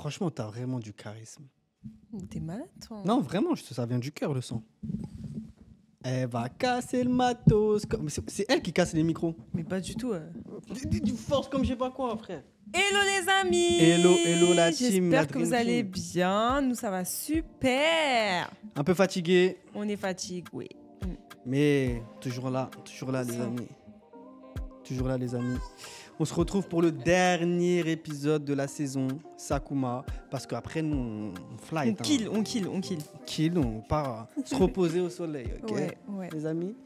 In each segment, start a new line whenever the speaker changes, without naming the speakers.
Franchement, t'as vraiment du charisme.
T'es malade, toi hein. Non,
vraiment, ça vient du cœur, le son. Elle va casser le matos.
C'est elle qui casse les micros. Mais pas du tout. Euh. Du force comme je sais pas quoi, frère. Hello les amis Hello, hello la team J'espère que vous allez bien. Nous, ça va super
Un peu fatigué.
On est fatigué, oui.
Mais toujours là, toujours là, les amis. Toujours là, les amis. On se retrouve pour le dernier épisode de la saison Sakuma. Parce qu'après, nous, on fly. On hein. kill, on kill, on kill. on part euh, se reposer au soleil, ok Les amis.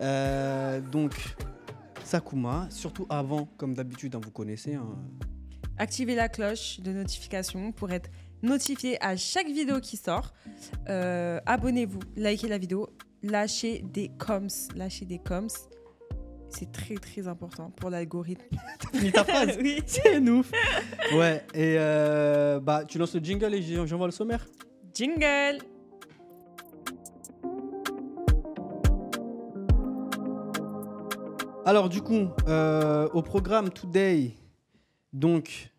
Euh, donc, Sakuma, surtout avant, comme d'habitude, hein, vous connaissez. Hein.
Activez la cloche de notification pour être notifié à chaque vidéo qui sort. Euh, abonnez-vous, likez la vidéo, lâchez des coms, lâchez des coms. C'est très très important pour l'algorithme. ta phrase Oui, c'est ouf.
Ouais, et euh, bah, tu lances le jingle et j'envoie le sommaire. Jingle Alors du coup, euh, au programme Today, donc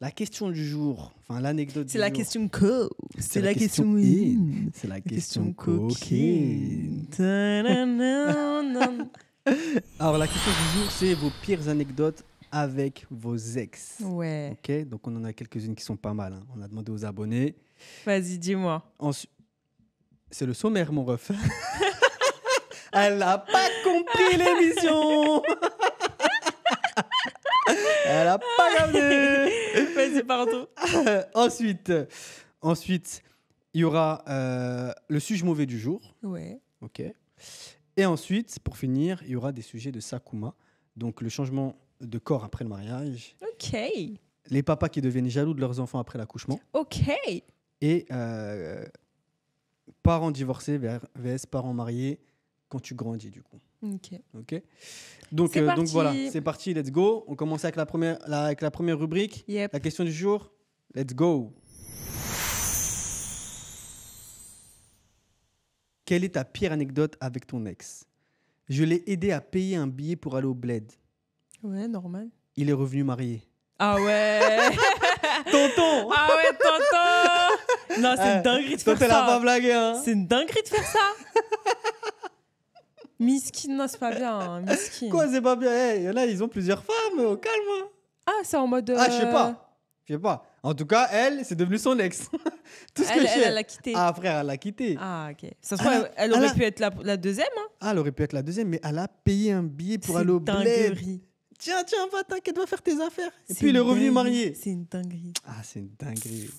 la question du jour, enfin l'anecdote. C'est la question co. C'est la, question, C'est la, question, question coquine. Alors, la question du jour, c'est vos pires anecdotes avec vos ex. Ouais. Ok, donc on en a quelques-unes qui sont pas mal. Hein. On a demandé aux abonnés. Vas-y, dis-moi. C'est le sommaire, mon ref. Elle n'a pas compris l'émission. Elle n'a pas gagné. Vas-y, pardon. ensuite, ensuite, il y aura euh, le sujet mauvais du jour. Ouais. Ok. Et ensuite, pour finir, il y aura des sujets de Sakuma, donc le changement de corps après le mariage. Ok. Les papas qui deviennent jaloux de leurs enfants après l'accouchement. Ok. Et euh, parents divorcés vs parents mariés quand tu grandis du coup. Ok. OK. donc, euh, donc voilà, c'est parti, let's go. On commence avec la première, avec la première rubrique. La question du jour, let's go. Quelle est ta pire anecdote avec ton ex Je l'ai aidé à payer un billet pour aller au bled.
Ouais, normal.
Il est revenu marié.
Ah ouais Tonton Ah ouais, tonton Non, c'est une eh, dinguerie de faire ça. pas blagué, hein C'est une dinguerie de faire ça Miskin, non, c'est pas bien, hein. Quoi, c'est pas bien Eh là, ils ont plusieurs femmes, au euh, calme. Hein. Ah, c'est en
mode... Ah, je sais euh, pas. Je sais pas. En tout cas, elle, c'est devenu son ex.
Tout ce elle, que elle, elle l'a quitté. Ah,
frère, elle l'a quitté.
Ah, ok. Ah, elle, aurait pu
être la, deuxième. Hein. Ah, elle aurait pu être la deuxième, mais elle a
payé un billet pour aller au bled. Tiens, tiens, va, t'inquiète, va faire tes affaires. Et puis, il est revenu marié. C'est une dinguerie. Ah,
c'est une dinguerie.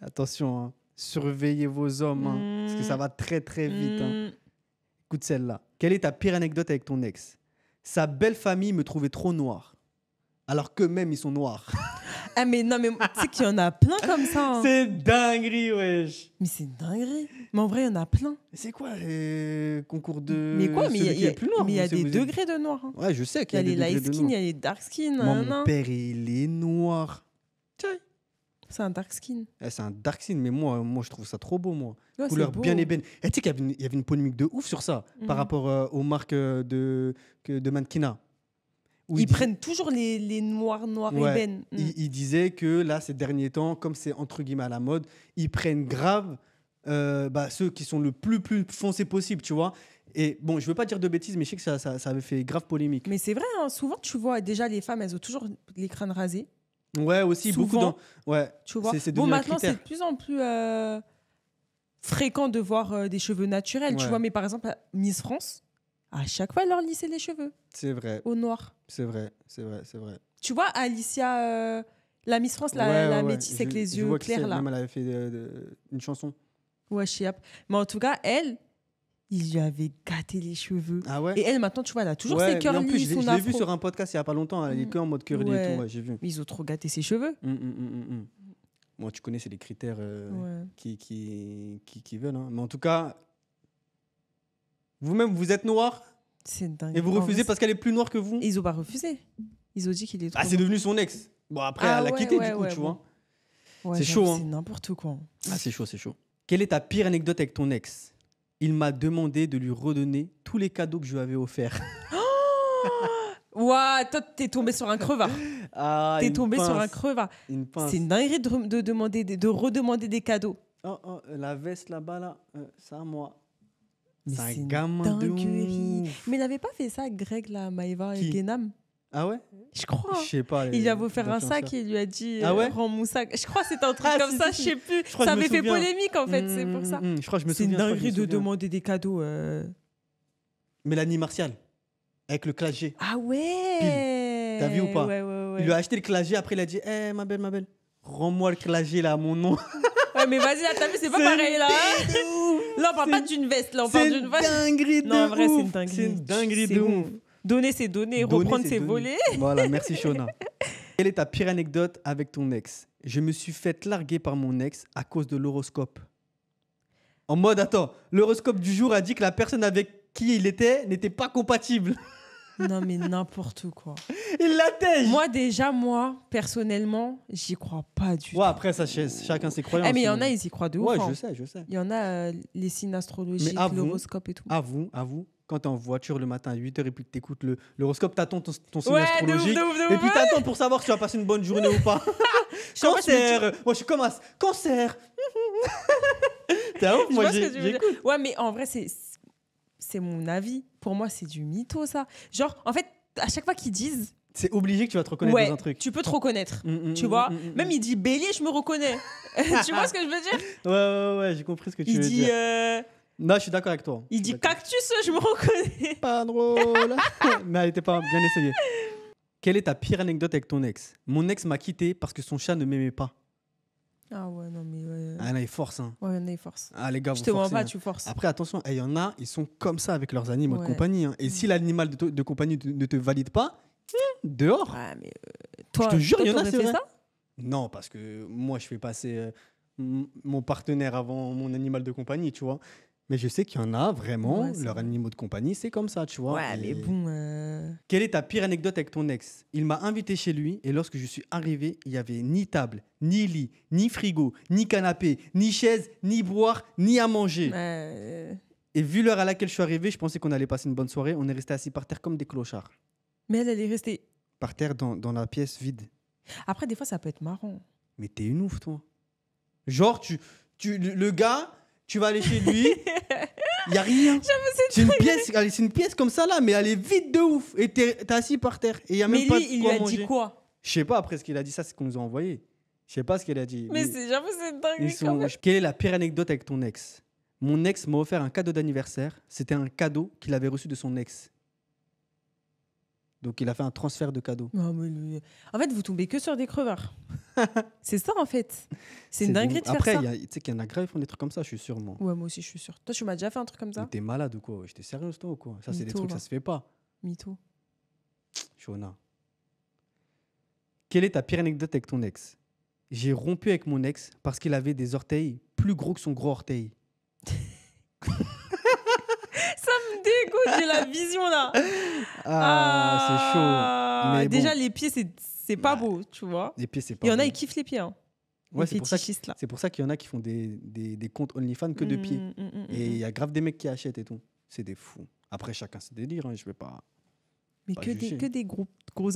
Attention, hein. surveillez vos hommes, hein, parce que ça mm. va très, très vite. Hein. Mm. Écoute celle-là. Quelle est ta pire anecdote avec ton ex Sa belle famille me trouvait trop noire, alors qu'eux-mêmes, ils sont noirs.
Ah, mais non, mais tu sais qu'il y en a plein comme ça. Hein. C'est dinguerie, wesh. Mais c'est dinguerie. Mais en vrai, il y en a plein. C'est quoi le concours de. Mais quoi Mais il y a, plus noir hein. y a des degrés de noir. Ouais, je sais Il y a les light skin, il y a les dark skin. mon père,
il est noir.
C'est un dark skin.
Eh, c'est un dark skin, mais moi, moi, je trouve ça trop beau, moi. Couleur bien ébène. Et eh, tu sais qu'il y avait une- polémique de ouf sur ça, par mhm. rapport euh, aux marques euh, de, que- de mannequinat.
Ils, prennent toujours les, les noirs, noirs ouais. ébènes. Mm.
Il disait que là, ces derniers temps, comme c'est entre guillemets à la mode, ils prennent grave euh, bah, ceux qui sont le plus, plus foncés possible, tu vois. Et bon, je veux pas dire de bêtises, mais je sais que
ça, ça, avait fait grave polémique. Mais c'est vrai, hein, souvent tu vois déjà les femmes, elles ont toujours les crânes rasés. Ouais, aussi, beaucoup dans. Ouais, tu vois. C'est, bon, maintenant c'est de plus en plus euh, fréquent de voir euh, des cheveux naturels, tu vois. Mais par exemple, Miss France, à chaque fois, elle leur lissait les cheveux.
C'est vrai. Au noir. C'est vrai, c'est vrai, c'est vrai.
Tu vois, Alicia, euh, la Miss France, la, la métisse avec les yeux clairs, là. Même
elle avait fait euh, une chanson.
Ouais, chiap. Mais en tout cas, elle, il lui avait gâté les cheveux. Ah ouais Et elle, maintenant, tu vois, elle a toujours ses cœurs en plus, je l'ai vu sur un podcast il n'y a pas longtemps, elle est mmh. que en mode curly et tout,
j'ai vu. ils ont trop gâté ses cheveux. Moi, mm, mm, mm, tu connais, c'est les critères euh, qui, qui, qui, qui, veulent. Hein. Mais en tout cas, vous-même, vous êtes noir C'est
dingue. Et vous oh, refusez parce qu'elle est plus noire que vous Ils ont pas refusé. Ils ont dit qu'il est ah, trop Ah, c'est devenu
son ex. Bon,
après, ah elle a quitté du coup, tu vois. c'est chaud, hein. C'est n'importe quoi.
Ah, c'est chaud, c'est chaud. Quelle est ta pire anecdote avec ton ex Il m'a demandé de lui redonner tous les cadeaux que je lui avais offerts.
Oh Ouah, toi, t'es tombé sur un crevard. Ah, t'es tombé sur un crevard. C'est une dinguerie de, demander, de redemander des cadeaux. Oh, oh la veste là-bas, là, c'est euh, ça, moi.
C'est une dinguerie.
Mais il n'avait pas fait ça, Greg, là, Maeva et Denam. Ah ouais Je crois. Je sais pas. Il a voulu faire un sac et il lui a dit ah ouais euh, rends mon sac. Je crois que c'était un truc ah, comme ça, je sais plus. ça avait fait polémique en fait, c'est pour
mmh, ça. Mmh, je crois que je me C'est une dinguerie de demander des cadeaux. Euh... Mélanie Martial, avec le clagé.
Ah ouais T'as vu ou pas
Il lui a acheté le clagé, après il a dit Eh ma belle, ma belle, rends-moi le clagé là à mon nom.
ouais, mais vas-y, t'as vu, c'est pas pareil là. Là, on parle pas d'une veste, là, on parle d'une veste. C'est une dinguerie de Non, en vrai, c'est une
dinguerie. C'est une dinguerie de ouf. Donner, c'est donner. Reprendre, ses volets. Voilà, merci Shona. Quelle est ta pire anecdote avec ton ex Je me suis fait larguer par mon ex à cause de l'horoscope. En mode, attends, l'horoscope du jour a dit que la personne avec qui il était n'était pas compatible.
Non, mais n'importe quoi. Il l'atteigne Moi, déjà, moi, personnellement, j'y crois
pas du tout. Ouais, après, ça, chacun ses croyances. Eh, mais il y en a, ils y croient de ouf. Ouais, je hein. sais, je
sais. Il y en a euh, les signes astrologiques, l'horoscope
et tout. À vous, à vous. Quand t'es en voiture le matin à 8h et puis que t'écoutes le- l'horoscope, t'attends ton, ton signe astrologique. Et puis t'attends
pour savoir si tu vas passer une bonne journée ou pas. cancer Moi, je suis comme as. Cancer T'es un ouf, Moi, j'écoute. Ouais, mais en vrai, c'est- c'est mon avis. Pour moi, c'est du mytho, ça. Genre, en fait, à chaque fois qu'ils disent. C'est obligé que tu vas te reconnaître dans un truc. Tu peux te reconnaître, mm, mm, tu vois. Mm, Même il dit bélier, je me reconnais. tu vois ce que je veux dire
Ouais, ouais, ouais, j'ai compris ce que tu veux dire. Il euh, dit... Non, je suis d'accord avec toi.
Il dit cactus, je me reconnais. Pas drôle.
Mais elle était pas bien essayée. Quelle est ta pire anecdote avec ton ex Mon ex m'a quitté parce que son chat ne m'aimait pas.
Ah ouais, non, mais. Ouais. Ah a a force Hein. Ouais, il y en a, ils forcent. Ah,
les gars, Je vous te vois pas, hein. tu forces. Après, attention, il eh, y en a, ils sont comme ça avec leurs animaux de compagnie. Hein. Et si mm. l'animal de, de, compagnie ne te valide pas, eh, dehors. Ah, euh, toi, je te jure, il y en a, c'est Ça non, parce que moi, je fais passer euh, mon partenaire avant mon animal de compagnie, tu vois. Mais je sais qu'il y en a vraiment, leur leurs animaux de compagnie, c'est comme ça, tu vois. Ouais, mais bon.
Euh.
Quelle est ta pire anecdote avec ton ex Il m'a invité chez lui et lorsque je suis arrivé, il n'y avait ni table, ni lit, ni frigo, ni canapé, ni chaise, ni boire, ni à manger. Et vu l'heure à laquelle je suis arrivé, je pensais qu'on allait passer une bonne soirée. On est resté assis par terre comme des clochards.
Mais elle, est restée.
Par terre dans, la pièce vide.
Après, des fois, ça peut être marrant.
Mais t'es une ouf, toi. Genre, tu, tu, le gars, tu vas aller chez lui, il y a rien. C'est une pièce, c'est une pièce
comme ça là, mais elle
est vide de ouf. Et t'es assis par terre et il y a même pas lui, de il lui a dit quoi Je sais pas après ce qu'il a dit, ça c'est qu'on nous a envoyé. Je sais pas ce qu'il a dit. Mais c'est-
j'avoue, c'est dingue. quand
Quelle est la pire anecdote avec ton ex Mon ex m'a offert un cadeau d'anniversaire. C'était un cadeau qu'il avait reçu de son ex. Donc il a fait un transfert de cadeau.
mais En fait, vous tombez que sur des crevards. c'est ça en fait. C'est une dinguerie de faire ça. Après,
tu sais qu'il y en a grave, font des trucs comme ça, je suis sûr, moi.
Ouais, moi aussi, je suis sûre Toi, tu m'as déjà fait un truc comme ça
T'es malade ou quoi J'étais sérieuse, toi ou quoi Ça, c'est des trucs, ça se fait pas. Mytho. Shona. Quelle est ta pire anecdote avec ton ex J'ai rompu avec mon ex parce qu'il avait des orteils plus gros que son gros orteil. ça
me dégoûte, j'ai la vision là.
ah c'est chaud. Ah. Ah, déjà, les
pieds, c'est pas bah, beau, tu vois. Les pieds, c'est pas Il y en a, ils kiffent les pieds. Hein. c'est pour, ça
c'est pour ça qu'il y en a qui font des, des, des comptes OnlyFans que de mm, pieds. Mm, mm, et il y a grave des mecs qui achètent et tout. C'est des fous. Après, chacun ses délires, hein, je vais pas.
Mais que, des, que des gros,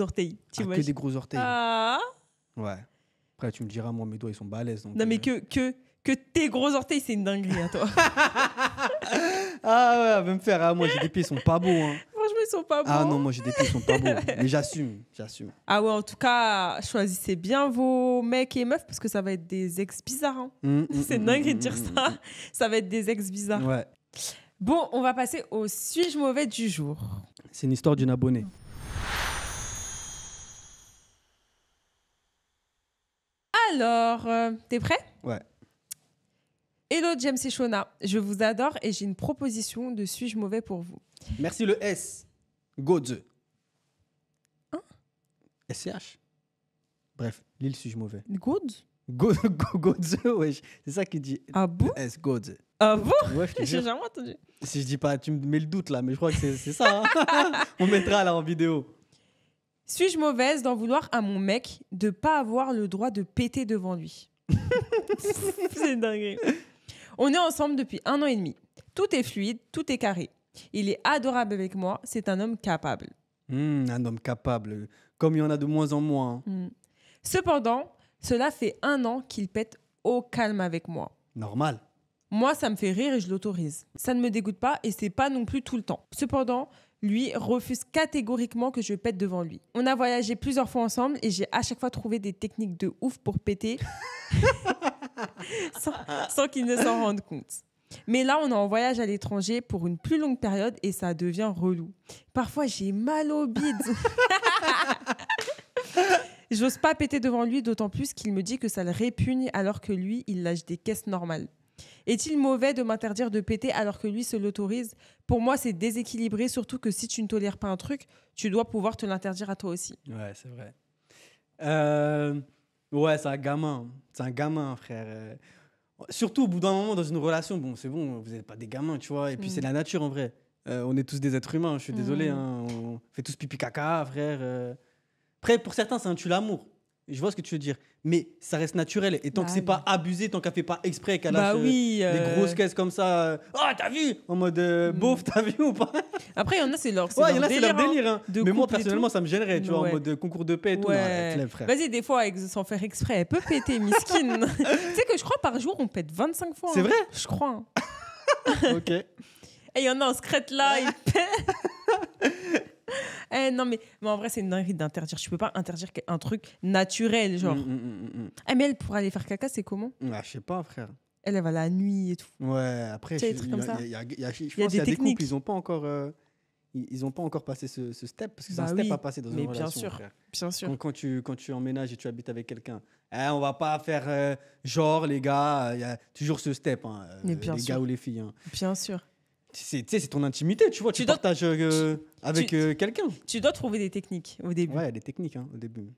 orteils, ah, Que des gros orteils. Ah
Ouais. Après, tu me diras, moi, mes doigts, ils sont balèzes. Donc
non, mais euh. que, que, que tes gros orteils, c'est une dinguerie, à hein, toi.
ah ouais, elle me faire. moi, j'ai des pieds, ils sont pas beaux
ils sont pas bons. Ah non, moi j'ai des ils sont pas bons. Mais
j'assume, j'assume.
Ah ouais, en tout cas, choisissez bien vos mecs et meufs parce que ça va être des ex bizarres. Hein. Mm, mm, c'est mm, dingue de dire ça. Ça va être des ex bizarres. Bon, on va passer au suis-je mauvais du jour.
C'est une histoire d'une abonnée.
Alors, euh, t'es prêt Ouais. Hello James et je vous adore et j'ai une proposition de suis-je mauvais pour vous.
Merci le S. Godze.
Ah. Hein? SCH.
Bref, l'île suis-je mauvais. Godze. wesh. C'est ça qui dit. Ah bon? S, Godze. Ah bon? J'ai jamais entendu. Si je dis pas, tu me mets le doute là, mais je crois que c'est ça. Hein. On mettra là en vidéo.
Suis-je mauvaise d'en vouloir à mon mec de pas avoir le droit de péter devant lui C'est dingue. On est ensemble depuis un an et demi. Tout est fluide, tout est carré. Il est adorable avec moi. C'est un homme capable.
Hmm, un homme capable, comme il y en a de moins en moins.
Hein. Hmm. Cependant, cela fait un an qu'il pète au calme avec moi. Normal. Moi, ça me fait rire et je l'autorise. Ça ne me dégoûte pas et c'est pas non plus tout le temps. Cependant, lui refuse catégoriquement que je pète devant lui. On a voyagé plusieurs fois ensemble et j'ai à chaque fois trouvé des techniques de ouf pour péter sans qu'il ne s'en rende compte. Mais là, on est en voyage à l'étranger pour une plus longue période et ça devient relou. Parfois, j'ai mal au bide. J'ose pas péter devant lui, d'autant plus qu'il me dit que ça le répugne alors que lui, il lâche des caisses normales. Est-il mauvais de m'interdire de péter alors que lui se l'autorise Pour moi, c'est déséquilibré, surtout que si tu ne tolères pas un truc, tu dois pouvoir te l'interdire à toi aussi.
Ouais, c'est vrai. Euh, ouais, c'est un gamin. C'est un gamin, frère. Euh, surtout au bout d'un moment dans une relation, bon, c'est bon, vous n'êtes pas des gamins, tu vois. Et puis c'est mm. la nature en vrai. Euh, on est tous des êtres humains, je suis désolé. Mm. Hein, on fait tous pipi caca, frère. Euh. Après, pour certains, c'est un tue l'amour je vois ce que tu veux dire, mais ça reste naturel. Et tant que bah c'est pas abusé, tant qu'elle fait pas exprès, qu'elle bah a euh, des euh. grosses caisses comme ça, oh, t'as vu En mode hmm. Bouffe, t'as vu ou pas Après, il y en a, c'est leur, délire. Hein, hein. Mais moi, personnellement, ça me gênerait, tu vois, en mode concours de paix Vas-y,
des fois, sans faire exprès, elle peut péter, miskine. tu sais que je crois par jour, on pète 25 fois. C'est hein. vrai Je crois. ok. Et il y en a en secrète là, il pète. Eh, non, mais, en vrai, c'est une dinguerie d'interdire. Tu peux pas interdire un truc naturel, mm, genre. Mm, mm, ah, mais elle, pour aller faire caca, c'est comment
ah, Je sais pas, frère.
Elle, elle va la nuit et tout. Ouais, après, je, il y, y, a des, couples,
ils ont pas encore. Euh, ils, pas encore passé ce, step parce que c'est un bah step à passer dans mais bien Sûr, bien sûr. Quand, tu quand tu emménages et tu habites avec quelqu'un, eh, on va pas faire euh, genre les gars, il y a toujours ce step, hein, euh, les gars ou les filles. Hein. Bien sûr c'est c'est ton intimité tu vois tu, partages euh, avec euh,
quelqu'un tu dois trouver des techniques au début ouais des techniques hein, au début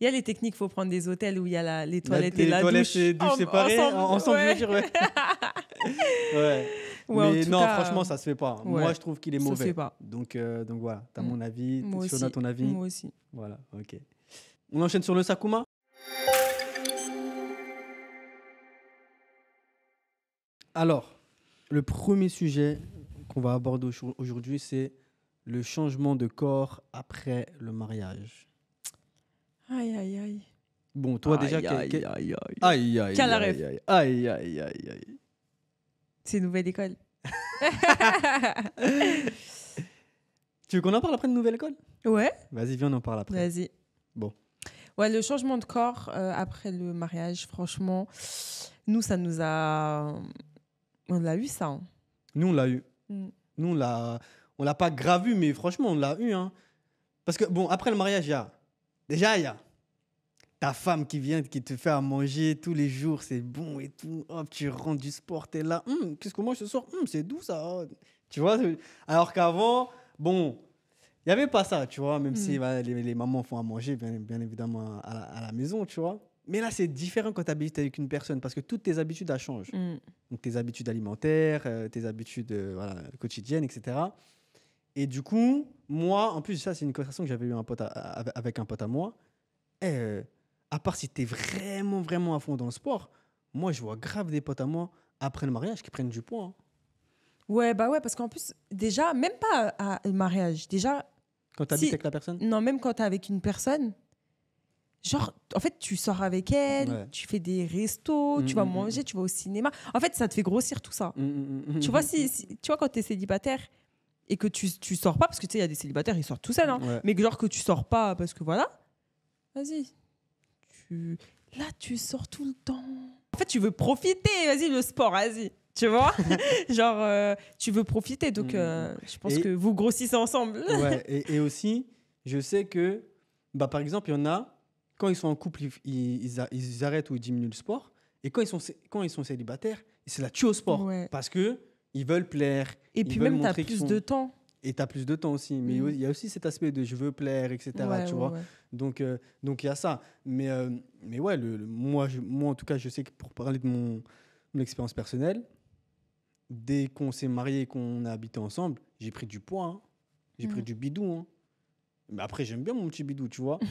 il y a les techniques faut prendre des hôtels où il y a la, les toilettes la, et les la toilettes douche, séparées ensemble, je dire ouais,
mais non franchement ça se fait pas moi je trouve qu'il est mauvais ça se fait pas. donc euh, donc voilà tu as mm. mon avis as ton avis moi aussi voilà ok on enchaîne sur le Sakuma alors le premier sujet qu'on va aborder aujourd'hui, c'est le changement de corps après le mariage.
Aïe, aïe, aïe.
Bon, toi déjà, aïe, quel, aïe, aïe, aïe, Aïe, aïe, aïe, aïe, aïe, aïe, aïe.
C'est nouvelle école. tu
veux qu'on en parle après de nouvelle école Ouais. Vas-y, viens, on en parle après. Vas-y. Bon.
Ouais, le changement de corps euh, après le mariage, franchement, nous, ça nous a on l'a eu, ça. Hein.
Nous, on l'a eu. Mm. Nous, on l'a, on l'a pas gravu, mais franchement, on l'a eu. Hein. Parce que, bon, après le mariage, il y a. Déjà, il y a ta femme qui vient, qui te fait à manger tous les jours, c'est bon et tout. Hop, tu rentres du sport, t'es là. Hum, qu'est-ce qu'on mange ce soir hum, C'est doux ça. Tu vois Alors qu'avant, bon, il n'y avait pas ça, tu vois, même mm. si les, mamans font à manger, bien, évidemment, à la maison, tu vois. Mais là, c'est différent quand tu habites avec une personne parce que toutes tes habitudes, elles changent. Mm. Donc, tes habitudes alimentaires, euh, tes habitudes euh, quotidiennes, etc. Et du coup, moi, en plus, ça, c'est une conversation que j'avais eu un pote avec un pote à moi. Eh, euh, à part si tu es vraiment, vraiment à fond dans le sport, moi, je vois grave des potes à moi après le mariage
qui prennent du poids. Hein. Ouais, bah ouais, parce qu'en plus, déjà, même pas à, le mariage, déjà. Quand tu habites avec la personne Non, même quand tu es avec une personne, genre, en fait, tu sors avec elle, tu fais des restos, tu vas mm, mm, mm, manger, tu vas au cinéma. En fait, ça te fait grossir tout ça. tu vois, si, tu vois, quand tu es célibataire et que tu, tu sors pas, parce que tu sais, il y a des célibataires, ils sortent tout seuls, hein, mais genre que tu sors pas parce que voilà, vas-y. Là, tu sors tout le temps. En fait, tu veux profiter, vas-y, le sport, vas-y tu vois genre euh, tu veux profiter donc euh, je pense que vous grossissez ensemble
et, et, aussi je sais que bah par exemple il y en a quand ils sont en couple, ils, ils, ils arrêtent ou ils diminuent le sport. Et quand ils sont, quand ils sont célibataires, c'est la tue au sport. Parce que ils veulent plaire. Et puis même, tu as plus de temps. Et tu as plus de temps aussi. Mais mm. il y a aussi cet aspect de je veux plaire, etc. tu vois Donc, euh, donc il y a ça. Mais, euh, mais ouais, le, moi, moi, en tout cas, je sais que pour parler de mon, mon expérience personnelle, dès qu'on s'est marié et qu'on a habité ensemble, j'ai pris du poids. Hein. J'ai mm. pris du bidou. Hein. Mais après, j'aime bien mon petit bidou, tu vois.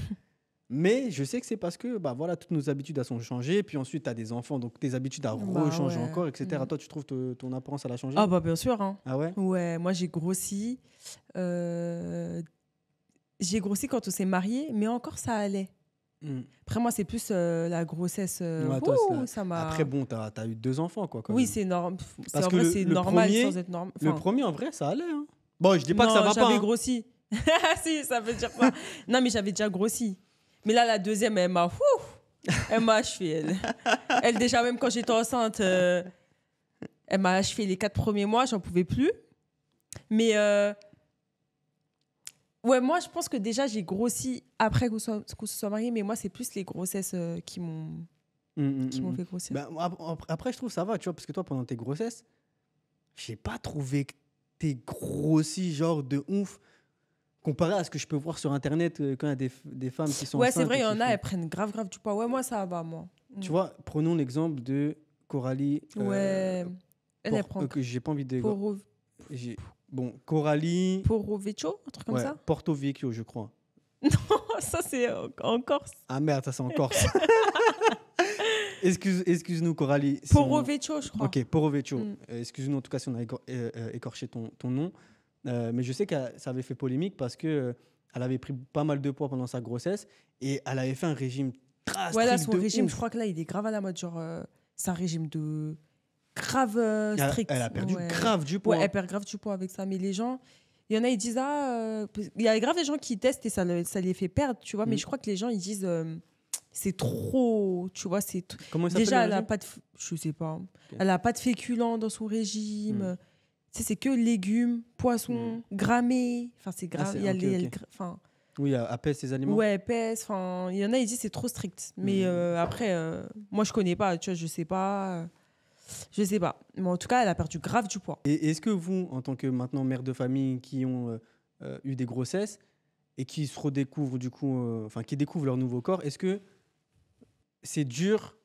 Mais je sais que c'est parce que bah voilà, toutes nos habitudes à sont changées. Puis ensuite, tu as des enfants, donc tes habitudes à bah rechanger encore, etc. Mm. Toi, tu trouves que ton apparence, a changé Ah, bah, bien
sûr. Hein. Ah ouais Ouais, moi j'ai grossi. Euh, j'ai grossi quand on s'est marié mais encore ça allait. Mm. Après, moi, c'est plus euh, la grossesse. Euh, Après,
bon, tu as eu deux enfants, quoi. oui, c'est c'est normal. sans être Le premier, en vrai, ça allait. Hein. Bon, je dis pas que ça va pas. J'avais hein.
grossi. si, ça veut dire quoi Non, mais j'avais déjà grossi. Mais là, la deuxième, elle m'a. Elle elle. déjà, même quand j'étais enceinte, euh, elle m'a achevé les quatre premiers mois, j'en pouvais plus. Mais. Euh, ouais, moi, je pense que déjà, j'ai grossi après qu'on soit, se soit marié, mais moi, c'est plus les grossesses euh, qui m'ont.
Mmh, mmh, qui m'ont mmh. fait grossir. Bah, après, je trouve ça va, tu vois, parce que toi, pendant tes grossesses, j'ai pas trouvé que t'es grossi, genre de ouf comparé à ce que je peux voir sur Internet euh, quand il y a des, des femmes qui sont. Ouais, c'est vrai, il y en
a, elles prennent grave, grave du poids. Ouais, moi, ça va, moi. Mm. Tu vois,
prenons l'exemple de Coralie. Euh, ouais. Elle, elle prend. que j'ai pas envie de. Bon, Coralie.
Poro un truc comme ça
Porto Vecchio, je crois.
Non, ça, c'est en, Corse.
Ah merde, ça, c'est en Corse. Excuse, excuse-nous, Coralie. Poro je crois. Ok, Poro mm. euh, excuse-nous, en tout cas, si on a écorché ton, ton nom. Euh, mais je sais que ça avait fait polémique parce que euh, elle avait pris pas mal de poids pendant sa grossesse et elle avait fait un régime très Ouais, là, son régime, je crois
que là, il est grave à la mode. Genre, euh, c'est un régime de grave strict. Elle, a perdu grave du poids. elle perd grave du poids avec ça. Mais les gens, il y en a, ils disent Ah, il y a grave des gens qui testent et ça, ça les fait perdre, tu vois. Mais mm. je crois que les gens, ils disent c'est trop, tu vois, c'est Comment Déjà, elle a pas de, je sais pas, elle a pas de féculent dans son régime. Mm c'est que légumes, poissons, mm. grammés. Enfin, c'est ah, grave. Oui, il y a
oui, apaise ces animaux.
Ouais, Enfin, il y en a, ils disent c'est trop strict. Mais mm. euh, après, euh, moi, je connais pas. Tu vois, je sais pas. Je sais pas. Mais en tout cas, elle a perdu grave du poids.
Et est-ce que vous, en tant que maintenant mère de famille qui ont euh, eu des grossesses et qui se redécouvrent du coup, enfin, qui découvrent leur nouveau corps, est-ce que c'est dur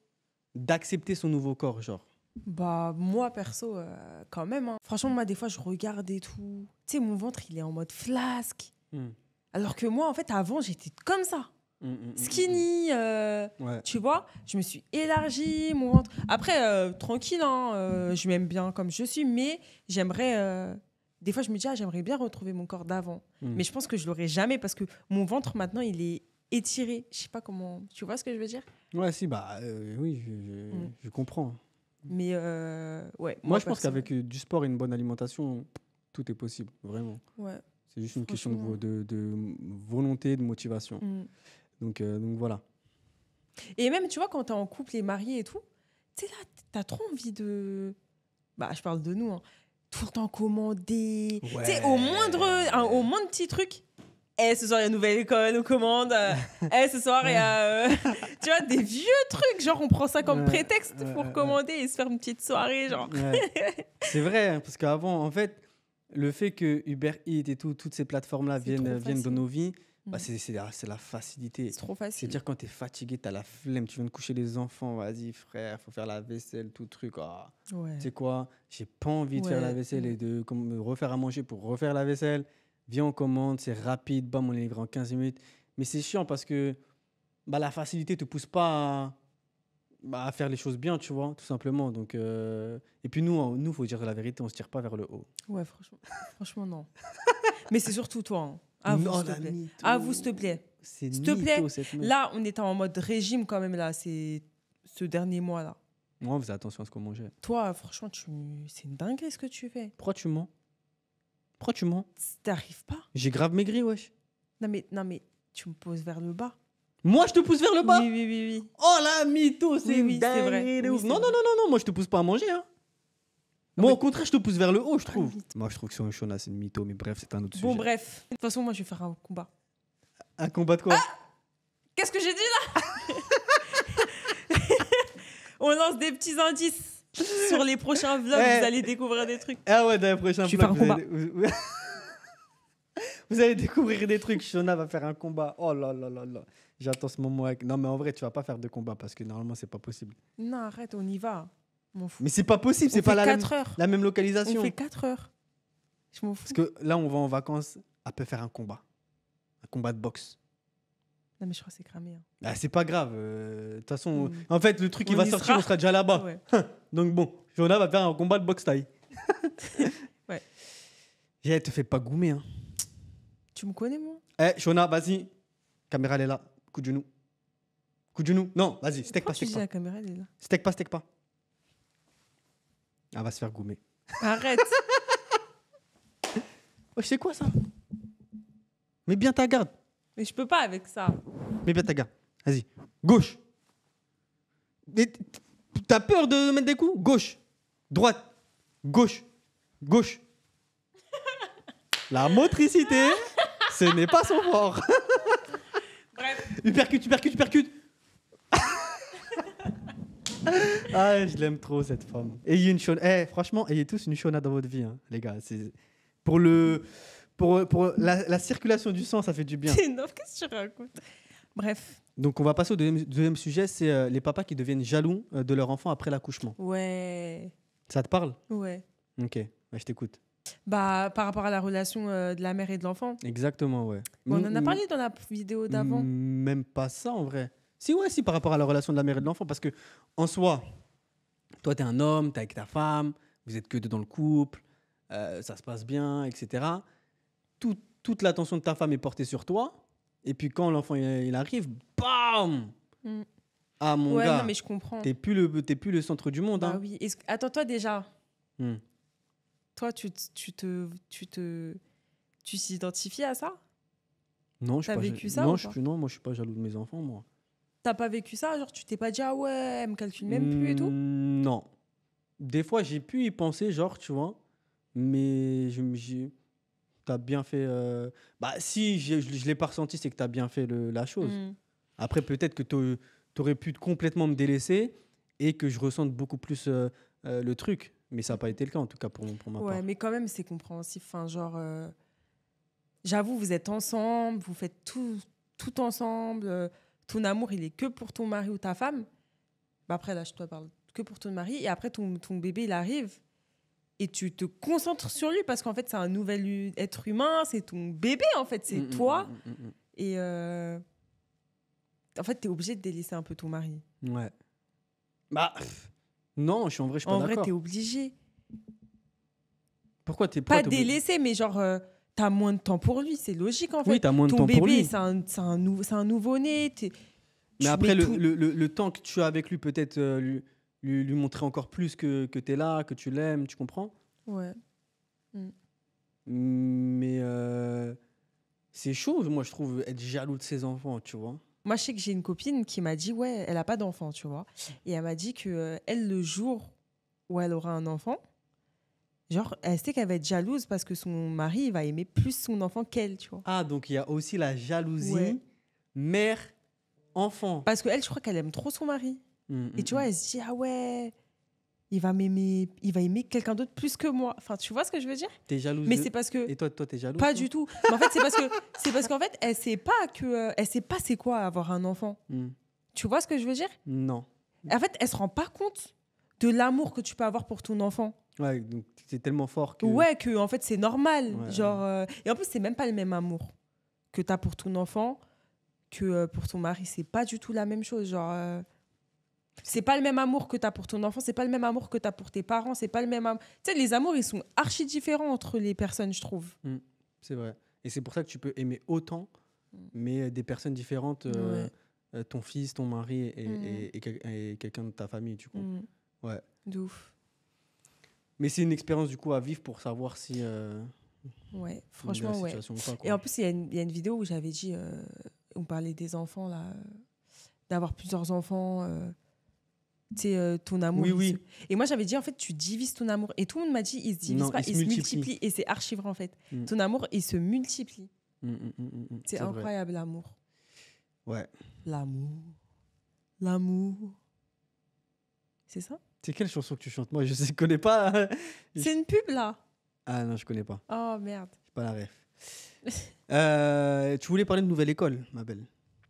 d'accepter son nouveau corps, genre
bah, moi, perso, euh, quand même. Hein. Franchement, moi, des fois, je regardais tout. Tu sais, mon ventre, il est en mode flasque. Hmm. Alors que moi, en fait, avant, j'étais comme ça. Hmm, hmm, Skinny, euh, tu vois, je me suis élargie mon ventre. Après, euh, tranquille, hein, je m'aime bien comme je suis, mais j'aimerais. des fois, je me dis, ah, j'aimerais bien retrouver mon corps d'avant. Mais je pense que je l'aurai jamais parce que mon ventre, maintenant, il est étiré. Je sais pas comment. Tu vois ce que je veux dire
Ouais, si, bah oui, je comprends.
Mais euh, ouais. Moi, je pense qu'avec
euh, du sport et une bonne alimentation, tout est possible, vraiment. Ouais. C'est juste une question de, de, volonté, de motivation. Mm. Donc, euh, donc voilà.
Et même, tu vois, quand t'es en couple et marié et tout, tu sais, là, t'as trop envie de. Bah, je parle de nous, hein. Tout le temps commander. Tu sais, au moindre, au moindre petit truc, eh, ce soir, il y a une nouvelle école aux commandes. Eh, ce soir, il y a. Euh, tu vois, des vieux trucs. Genre, on prend ça comme prétexte pour commander et se faire une petite soirée. Genre.
C'est vrai, hein, parce qu'avant, en fait, le fait que Uber Eats et toutes ces plateformes-là viennent, viennent dans nos vies, bah, mm. c'est la, facilité. C'est trop facile. C'est-à-dire, quand tu es fatigué, tu as la flemme, tu viens de coucher les enfants, vas-y, frère, faut faire la vaisselle, tout truc. Ah. Tu sais quoi J'ai pas envie de faire la vaisselle et de me refaire à manger pour refaire la vaisselle viens, en commande, c'est rapide, bam, on est livré en 15 minutes. Mais c'est chiant parce que bah, la facilité ne te pousse pas bah, à, faire les choses bien, tu vois, tout simplement. Donc, euh, Et puis nous, il nous, faut dire la vérité, on ne se tire pas vers le haut.
Ouais, franchement, franchement non. Mais c'est surtout toi. Hein. À vous, s'il te plaît. À vous, s'il te plaît. Là, on est en mode régime quand même, là, c'est ce dernier mois-là.
Moi, on faisait attention à ce qu'on mangeait.
Toi, franchement, tu... c'est dingue ce que tu fais. Pourquoi tu mens pourquoi tu mens T'arrives pas
J'ai grave maigri,
wesh. Non mais, non, mais tu me poses vers le bas.
Moi, je te pousse vers
le bas Oui, oui, oui.
Oh la mytho, c'est oui, oui, vrai. non, non, non, non, non. moi, je te pousse pas à manger. Hein. Moi, au contraire, je te pousse vers le haut, je trouve. moi, je trouve que sur Shona, c'est une mytho, mais bref, c'est un autre sujet. Bon,
bref. De toute façon, moi, je vais faire un combat.
Un combat de quoi ah
Qu'est-ce que j'ai dit là On lance des petits indices. Sur les prochains vlogs, vous allez découvrir des trucs.
Ah ouais, dans les prochains vlogs. Vous, allez...
vous
allez découvrir des trucs. Shona va faire un combat. Oh là là là là. J'attends ce moment avec. Non, mais en vrai, tu vas pas faire de combat parce que normalement, c'est pas possible.
Non, arrête, on y va. mais c'est pas possible, c'est pas la même, la même localisation. On fait 4 heures. Je m'en fous. Parce
que là, on va en vacances, elle peut faire un combat. Un combat de boxe.
Non, mais je crois que c'est cramé.
Ah, c'est pas grave. Euh, de toute façon, hmm. en fait, le truc, qui il va sortir, on sera déjà là-bas. Ouais. Hein. Donc bon, Jonah va faire un combat de boxe taille. ouais. Je eh, te fais pas goumer. Hein.
Tu me connais, moi
Eh, Shona, vas-y. Caméra, elle est là. Coup de genou. Coup de genou. Non, vas-y, steak pas, steak pas. la caméra, elle est là Steak pas, steak pas. Elle ah, va se faire goumer.
Arrête c'est oh, quoi ça
Mets bien ta garde.
Mais je peux pas avec ça.
Mets bien ta garde. Vas-y. Gauche. T'as peur de mettre des coups Gauche, droite, gauche, gauche. La motricité, ce n'est pas son fort. Bref. Hypercute, hypercute, hypercute. ah, je l'aime trop cette femme. Ayez une chona. Eh, franchement, ayez tous une chona dans votre vie, hein, les gars. C'est pour le pour, pour la, circulation du sang, ça fait du bien. C'est
une qu'est-ce que tu Bref.
Donc on va passer au deuxième, sujet, c'est euh, les papas qui deviennent jaloux euh, de leur enfant après l'accouchement.
Ouais. Ça te parle Ouais.
Ok, bah, je t'écoute.
Bah, par rapport à la relation euh, de la mère et de l'enfant.
Exactement, ouais. on en a parlé
dans la vidéo d'avant. Mm,
même pas ça en vrai. Si, ouais, si, par rapport à la relation de la mère et de l'enfant, parce que en soi, toi, t'es un homme, t'es avec ta femme, vous êtes que deux dans le couple, ça se passe bien, etc. toute l'attention de ta femme est portée sur toi et puis quand l'enfant il arrive, bam mm. Ah mon gars. mais je comprends. T'es plus le es plus le centre du monde. Ah oui.
Attends toi déjà. Mm. Toi tu, tu te tu te tu t'identifies à ça
Non, je pas vécu ça. Non, je suis non, moi je suis pas jaloux de mes enfants moi.
T'as pas vécu ça Genre, tu t'es pas dit, ah ouais, elle me calcule même plus et tout
mm, Non. Des fois, j'ai pu y penser, genre, tu vois, mais je me T'as bien fait. Euh, bah, si je ne l'ai pas ressenti, c'est que tu as bien fait la chose. Mm. Après, peut-être que tu aurais pu complètement me délaisser et que je ressente beaucoup plus euh, euh, le truc. Mais ça n'a pas été le cas, en tout cas, pour, pour ma part. Ouais,
mais quand même, c'est compréhensif. Enfin, genre, j'avoue, vous êtes ensemble, vous faites tout, tout ensemble. ton amour, il est que pour ton mari ou ta femme. Bah, après, là, je te parle que pour ton mari. Et après, ton bébé, il arrive et tu te concentres sur lui parce qu'en fait, c'est un nouvel être humain, c'est ton bébé en fait, c'est mm, mm, mm, toi. et euh, en fait, tu es obligé de délaisser un peu ton mari.
Ouais. Bah, non, je suis en vrai, je suis pas d'accord. En vrai, t'es
obligé.
Pourquoi t'es pas délaissé,
mais genre. tu euh, t'as moins de temps pour lui, c'est logique en fait. Oui, t'as moins de temps pour lui. C'est un, c'est un, un nouveau-né. Mais après, le,
le, le, temps que tu as avec lui, peut-être euh, lui, montrer encore plus que, que tu es là, que tu l'aimes, tu comprends
Ouais. Mm.
Mais euh, c'est chaud, moi, je trouve, être jaloux de ses enfants, tu vois.
Moi, je sais que j'ai une copine qui m'a dit, ouais, elle n'a pas d'enfant, tu vois. Et elle m'a dit que euh, elle, le jour où elle aura un enfant, genre, elle sait qu'elle va être jalouse parce que son mari va aimer plus son enfant qu'elle, tu vois. Ah, donc il y a aussi la jalousie mère-enfant. Parce qu'elle, je crois qu'elle aime trop son mari. Mm, et mm, tu vois, mm. elle se dit, ah ouais, il va m'aimer, il va aimer quelqu'un d'autre plus que moi. Enfin, tu vois ce que je veux dire T'es jalouse. Mais c'est parce que. Et toi,
toi, t'es jalouse Pas du
tout. Mais en fait, c'est parce que c'est parce qu'en fait, elle sait pas que, euh, elle sait pas c'est quoi avoir un enfant. Tu vois ce que je veux dire Non. En fait, elle se rend pas compte de l'amour que tu peux avoir pour ton enfant.
Ouais, donc c'est tellement fort que. Ouais,
que en fait c'est normal. genre, euh, et en plus c'est même pas le même amour que tu as pour ton enfant que euh, pour ton mari. C'est pas du tout la même chose. Genre, c'est pas le même amour que tu as pour ton enfant, c'est pas le même amour que tu as pour tes parents, c'est pas le même amour. Tu sais, les amours, ils sont archi différents entre les personnes, je trouve.
Mmh, c'est vrai. Et c'est pour ça que tu peux aimer autant, mais des personnes différentes, euh, euh, ton fils, ton mari mmh. et, quelqu'un de ta famille, du coup. Mmh. Ouais. douf Mais c'est une expérience, du coup, à vivre pour savoir si. Euh, ouais, franchement, ouais.
et en plus, il y, y, a une vidéo où j'avais dit, on parlait des enfants, là, d'avoir plusieurs enfants c'est euh, ton amour. Oui, oui. Et moi, j'avais dit, en fait, tu divises ton amour. Et tout le monde m'a dit, il se divise pas, il, se, multiplie. Et c'est archi en fait. Mm. Ton amour, il se multiplie.
Mm, mm, c'est incroyable, l'amour. Ouais.
L'amour. L'amour. C'est ça
C'est quelle chanson que tu chantes Moi, je ne connais pas. c'est une pub, là. Ah non, je connais pas. Oh, merde. Je pas la ref. Euh, tu voulais parler de Nouvelle École, ma belle.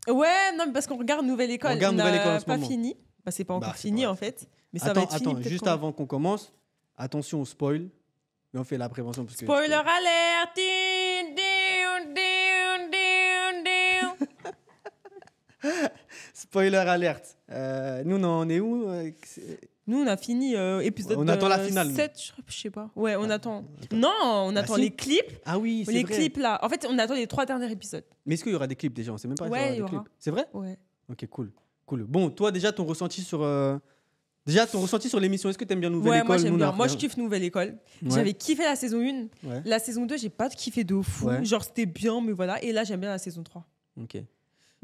Ouais, non, mais parce qu'on regarde Nouvelle École. On regarde Nouvelle École en ce pas fini. Bah, c'est pas bah, encore fini en fait. Mais ça va être fini, attends, juste avant
qu'on commence, attention au spoil. Mais on fait la prévention. Parce
Spoiler alert Spoiler euh, alert nous, non, on est où euh, Nous, on a fini euh, épisode. On attend la finale. 7, je sais pas. Ouais, on ah, attend. Non, on bah, attend les clips. Ah oui, c'est Les clips là. En fait, on attend les trois derniers épisodes.
Mais est-ce qu'il y aura des clips déjà On sait même pas. Ouais, il y aura. C'est vrai Ouais. Ok, cool. Bon, toi, déjà, ton ressenti sur. Euh, déjà, ton ressenti sur l'émission, est-ce que tu aimes bien Nouvelle École moi Moi je kiffe
Nouvelle École. J'avais kiffé la saison 1. La saison 2, j'ai pas kiffé de fou. Genre c'était bien, mais voilà. Et là j'aime bien la saison 3. Ok.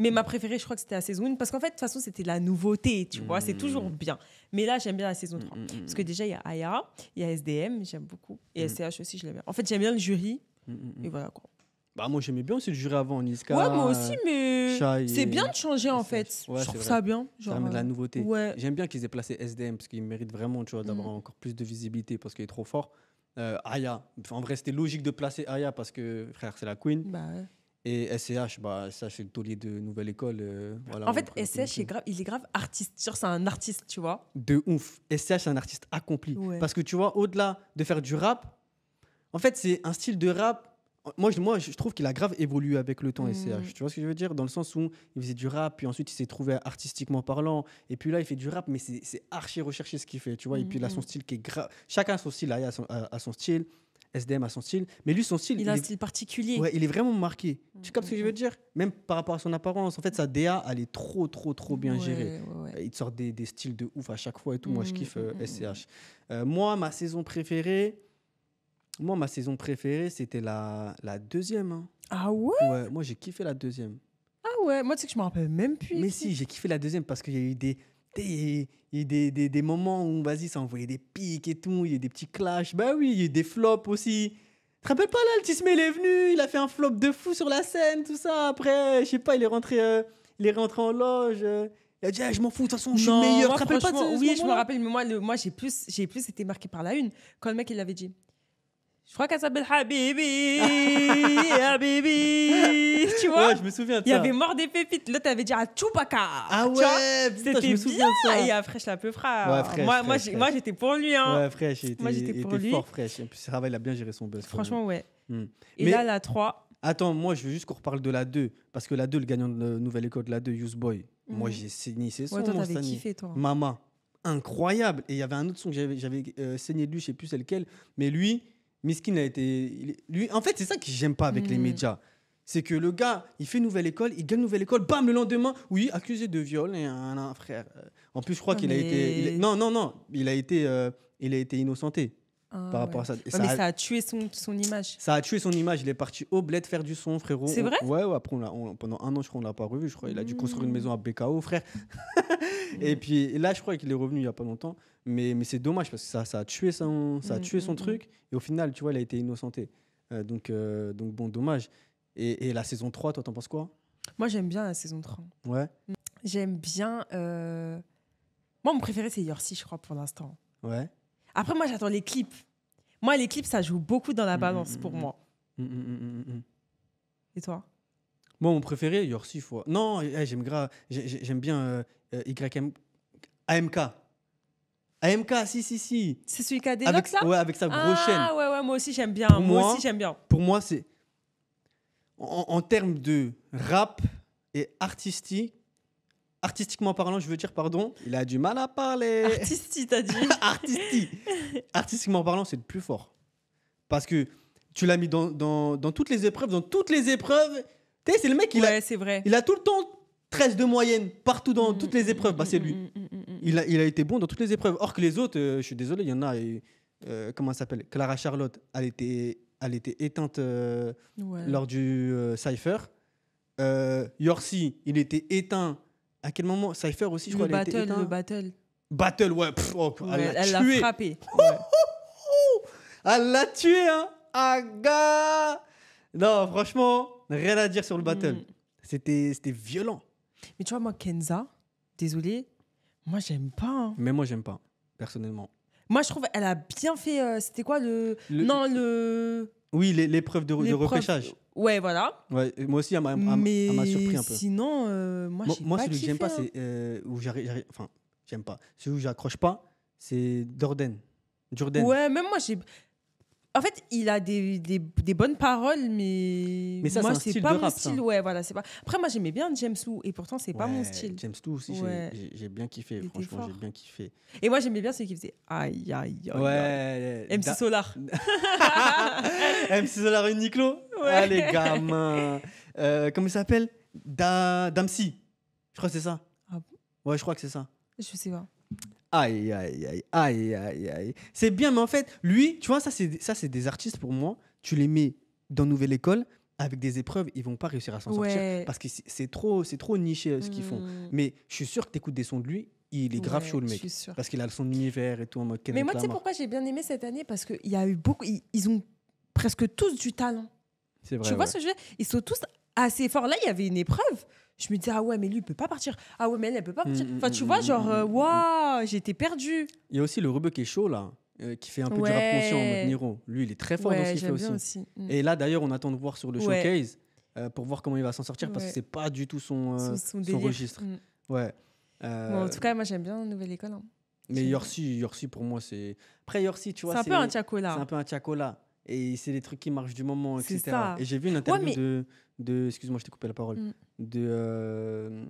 Mais ma préférée, je crois que c'était la saison 1. Parce qu'en fait, de toute façon, c'était la nouveauté, tu vois. C'est mmh. toujours bien. Mais là, j'aime bien la saison 3. Mmh, mmh, parce que déjà, il y a Aya, il y a SDM, j'aime beaucoup. Et SCH aussi, je l'aime bien. En fait, j'aime bien le jury. Et voilà quoi. Bah, moi, j'aimais bien aussi
le jury avant, Niska. Ouais, moi aussi, mais c'est bien de
changer en fait. je trouve ça bien. Genre... Ça de la euh,
nouveauté. J'aime bien qu'ils aient placé SDM parce qu'il mérite vraiment tu vois, d'avoir mm. encore plus de visibilité parce qu'il est trop fort. Euh, Aya, en vrai, c'était logique de placer Aya parce que frère, c'est la queen. Bah, et SCH, bah, ça, c'est le taulier de Nouvelle École. Euh, voilà, en fait, SCH,
il est grave artiste. c'est un artiste, tu vois.
De ouf. SCH, c'est un artiste accompli. Parce que, tu vois, au-delà de faire du rap, en fait, c'est un style de rap moi je, moi, je trouve qu'il a grave évolué avec le temps, mm. SCH. Tu vois ce que je veux dire Dans le sens où il faisait du rap, puis ensuite il s'est trouvé artistiquement parlant. Et puis là, il fait du rap, mais c'est archi recherché ce qu'il fait. Tu vois Et puis il a son mm. style qui est grave. Chacun a son style. Là, il a son, style. SDM a son style. Mais lui, son style. Il, a un style
particulier. Ouais, il est vraiment
marqué. Tu mm. captes ce que je veux dire Même par rapport à son apparence. En fait, sa DA, elle est trop, trop, trop bien gérée. il te sort des, des, styles de ouf à chaque fois et tout. Moi, je kiffe SCH. Euh, euh, moi, ma saison préférée. Moi, ma saison préférée, c'était la, la deuxième. Hein. Ah ouais moi, j'ai kiffé la deuxième. Ah ouais, moi tu sais que je me rappelle même plus. Mais si, j'ai kiffé la deuxième parce qu'il y a eu des, des, des, moments où, vas-y, ça envoyait des pics et tout, il y a eu des petits clashs. Bah oui, il y a eu des flops aussi. Tu te rappelles pas là, le il est venu, il a fait un flop de fou sur la scène, tout ça. Après, je sais pas, il est rentré, euh, il est rentré en loge. Euh, il a dit, ah, je m'en fous, de
toute façon, je suis le meilleur. Tu te rappelles pas de Oui, je me rappelle, mais moi, moi j'ai plus, j'ai plus été marqué par la une. Quand le mec, il avait dit je crois qu'elle s'appelle Habibi, Habibi. tu vois Ouais, je me souviens de ça. Il y avait mort des pépites. L'autre avait dit à Chewbacca. Ah ouais, putain, je me souviens bien. de ça. Et a fraîche, la peu frère. Ouais, moi, moi, j'étais pour lui. Hein. Ouais, fraîche, il était, moi, j'étais pour lui. fort
fraîche. Et puis, il a bien géré son buzz. Franchement, ouais. Hmm. Et Mais... là, la 3. Attends, moi, je veux juste qu'on reparle de la 2. Parce que la 2, le gagnant de nouvelle école, la 2, Use Boy. Moi, mhm. j'ai saigné ses sons. Ouais, toi, t'avais kiffé, toi. Mama. Incroyable. Et il y avait un autre son que j'avais euh, saigné de lui, je sais plus c'est lequel. Mais lui Miskin, a été. Lui, en fait, c'est ça que j'aime pas avec les hmm. médias. C'est que le gars, il fait nouvelle école, il gagne nouvelle école, bam, le lendemain, oui, accusé de viol et un, frère. Euh, en plus, je crois ah, qu'il a été. non, non, non, il a été, euh, il a été innocenté. Ah, par rapport à ça. ça mais a... ça a
tué son, son, image.
Ça a tué son image. Il est parti au bled faire du son, frérot. C'est vrai Ouais, Après, pendant un an, je crois, on l'a pas revu. Je crois, il a dû construire une hmm. maison à BKO, frère.
et hmm.
puis là, je crois qu'il est revenu il y a pas longtemps. Mais, mais c'est dommage parce que ça, ça a tué son, ça a mm, tué mm, son mm. truc. Et au final, tu vois, il a été innocenté. Euh, donc, euh, donc, bon, dommage. Et, la saison 3, toi, t'en penses quoi
Moi, j'aime bien la saison 3. Ouais. J'aime bien. Euh, moi, mon préféré, c'est Yorsi, je crois, pour l'instant. Ouais. Après, moi, j'attends les clips. Moi, les clips, ça joue beaucoup dans la balance pour moi.
Et toi Moi, mon préféré, Yorsi, fois. Non, eh, j'aime J'aime bien YMK. AMK. AMK, si, si, si. C'est
celui qui a des avec, notes, Ouais, avec sa grosse ah, chaîne. Ah, ouais, ouais, moi aussi j'aime bien. moi, aussi j'aime bien.
Pour moi, c'est. En, termes de rap et artistique, artistiquement parlant, je veux dire, pardon, il a du mal à parler. Artistique,
t'as dit. Artistique.
Artistiquement parlant, c'est le plus fort. Parce que tu l'as mis dans, dans, dans, toutes les épreuves, dans toutes les épreuves.
Tu sais, c'est le mec, il ouais, a. c'est vrai.
Il a tout le temps 13 de moyenne partout dans mm, toutes les mm, épreuves. bah, mm, c'est lui il a, été bon dans toutes les épreuves. Or que les autres, euh, je suis désolé, il y en a. Euh, comment ça s'appelle Clara Charlotte, elle était, elle était éteinte euh, lors du Cypher. Yorsi, il était éteint. À quel moment Cypher aussi, je le crois, battle, Le battle. Battle, ouais. Oh, elle l'a frappé.
Oh, oh,
elle l'a tué, hein Aga Non, franchement, rien à dire sur le battle. Mm. C'était violent. Mais tu vois, moi, Kenza, désolé, moi, j'aime pas. Hein. Mais moi, j'aime pas, personnellement.
Moi, je trouve elle a bien fait. Euh, c'était quoi le... Non, le.
Oui, l'épreuve de, de repêchage.
Ouais, voilà.
moi aussi, elle m'a surpris un peu.
sinon, euh, moi, Moi, moi, celui que j'aime pas, c'est hein.
euh, où j'arrive, enfin, j'aime pas. Celui où j'accroche pas, c'est Jordan. Jordan. Ouais,
même moi, j'ai. En fait, il a des, des, bonnes paroles, mais, moi, c'est pas mon style. Ouais, voilà, pas... Après, moi, j'aimais bien James Lou, et pourtant, c'est pas mon style. James Lou aussi, j'ai bien kiffé, franchement, j'ai bien kiffé. Et moi, j'aimais bien celui qui faisait Aïe, aïe, aïe. Ouais, MC Solar.
MC Solar et Niclo Ouais. Ah, les gamins. Euh, comment il s'appelle da... Damsi. Je crois que c'est ça. Ah ouais, je crois que c'est ça. Je sais pas. Aïe, aïe, aïe, aïe, aïe, C'est bien, mais en fait, lui, tu vois, ça, c'est, des artistes pour moi. Tu les mets dans Nouvelle École, avec des épreuves, ils vont pas réussir à s'en sortir parce que c'est trop, trop niché ce qu'ils font. Hmm. Mais je suis sûr que tu écoutes des sons de lui, il est grave chaud le mec parce qu'il a le son univers et tout en mode. Mais moi, tu sais pourquoi
j'ai bien aimé cette année parce qu'il y a eu beaucoup, ils, ont presque tous du talent. C'est vrai. Tu vois ce jeu Ils sont tous assez forts. Là, il y avait une épreuve je me disais, ah ouais, mais lui, il peut pas partir. Ah ouais, mais elle, elle peut pas partir. Mm, mm, enfin, tu mm, vois, genre, euh, waouh, wow, j'étais perdue.
Il y a aussi le Rebeu qui est chaud, là. Euh, qui fait un peu du rap conscient Niro. Lui, il est très fort dans ce qu'il fait aussi. Et là, d'ailleurs, on attend de voir sur le showcase euh, pour voir comment il va s'en sortir parce que c'est pas du tout son, son, registre. Ouais. en tout cas,
moi, j'aime bien Nouvelle École. Hein. Mais
Yorsi, pour moi, c'est. Après, Yorsi, tu vois. C'est un peu un Tchakola. C'est un peu un Tchakola. Et c'est les trucs qui marchent du moment, etc. Et j'ai vu une interview de, de excuse-moi, je t'ai coupé la parole, mm. de euh,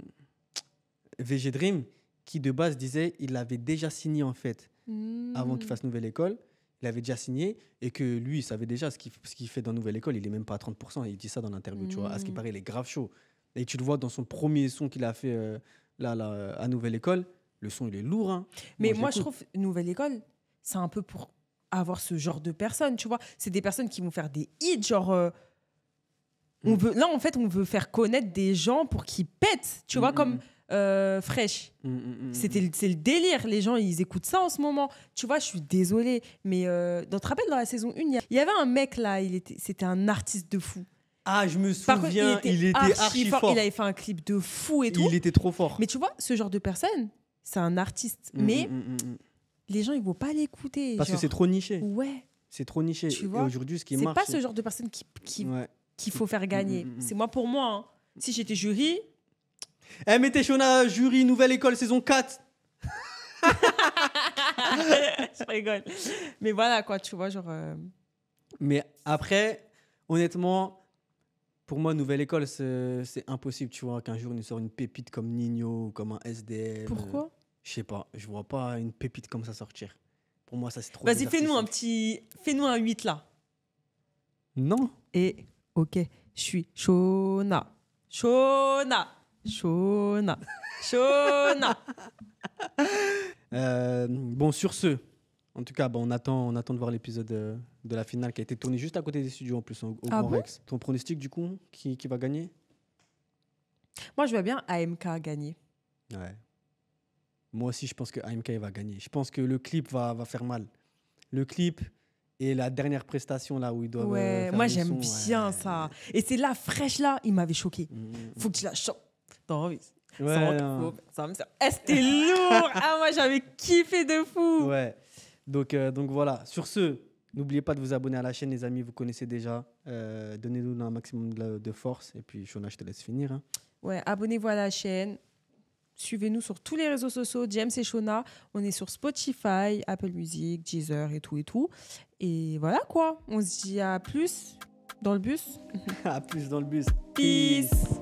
VG Dream, qui de base disait il avait déjà signé en fait mm. avant qu'il fasse Nouvelle École. Il avait déjà signé et que lui, il savait déjà ce qu'il fait dans Nouvelle École. Il est même pas à 30%. il dit ça dans l'interview, tu vois. À ce qui mm. paraît, il est grave chaud. Et tu le vois dans son premier son qu'il a fait euh, là, là, à Nouvelle École.
Le son, il est lourd. Hein. Mais moi, je trouve Nouvelle École, c'est un peu pour avoir ce genre de personnes, tu vois. C'est des personnes qui vont faire des hits, genre. Euh, on mm. veut, là, en fait, on veut faire connaître des gens pour qu'ils pètent, tu vois, mm, comme mm. euh, fraîche. c'est le délire. Les gens, ils écoutent ça en ce moment. Tu vois, je suis désolée, mais euh, dans, te rappelles, dans la saison 1, il y avait un mec là, il était, c'était un artiste de fou. Ah, je me souviens, il était, il archi, fort. Il avait fait un clip de fou et tout. Il était trop fort. Mais tu vois, ce genre de personne, c'est un artiste. mais les gens, ils ne vont pas l'écouter. Parce que c'est trop niché. Ouais.
C'est trop niché. Et aujourd'hui, ce qui marche. C'est pas ce genre
de personne qui, qu'il faut faire gagner. Mm, mm, mm, c'est moi pour moi. Hein. Si j'étais jury, Eh, mettez Shona, jury, nouvelle école, saison 4. je rigole. Mais voilà, quoi, tu vois, genre. Euh,
mais après, honnêtement, pour moi, nouvelle école, c'est impossible, tu vois, qu'un jour, il nous sort une pépite comme Nino ou comme un SDL. Pourquoi Je sais pas, je vois pas une pépite comme ça sortir. Pour moi, ça c'est trop. Vas-y, fais-nous
un hein. petit. Fais-nous un 8 là. Non. Et Ok, je suis Shona. Shona. Shona. Shona.
Euh, bon, sur ce, en tout cas, on, attend, on attend de voir l'épisode euh, de, la finale qui a été tourné juste à côté des studios en plus, au, ah Grand Ton pronostic, du coup, qui, va gagner
Moi, je vois bien AMK gagner.
Ouais. Moi aussi, je pense que AMK va gagner. Je pense que le clip va, va faire mal. Le clip, et la dernière prestation, là, où il doit. Euh, ouais, moi, j'aime bien
ça. Et c'est la fraîche, là, il m'avait choqué. Mm, mm, mm. Faut que je la chope. T'as envie Ouais, hein. eh, C'était lourd. Ah, moi, j'avais kiffé de fou. Ouais.
Donc, euh, donc voilà. Sur ce, n'oubliez pas de vous abonner à la chaîne, les amis. Vous connaissez déjà. Euh, donnez-nous un maximum de, force. Et puis, Shona, je te laisse finir. Hein.
Ouais, abonnez-vous à la chaîne. Suivez-nous sur tous les réseaux sociaux, James et Shona. On est sur Spotify, Apple Music, Deezer et tout et tout. Et voilà quoi. On se dit à plus dans le bus. à plus dans le bus. Peace. Peace.